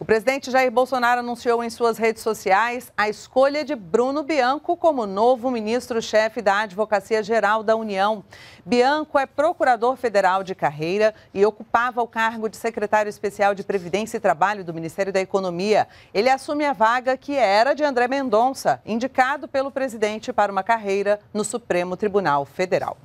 O presidente Jair Bolsonaro anunciou em suas redes sociais a escolha de Bruno Bianco como novo ministro-chefe da Advocacia Geral da União. Bianco é procurador federal de carreira e ocupava o cargo de secretário especial de Previdência e Trabalho do Ministério da Economia. Ele assume a vaga que era de André Mendonça, indicado pelo presidente para uma carreira no Supremo Tribunal Federal.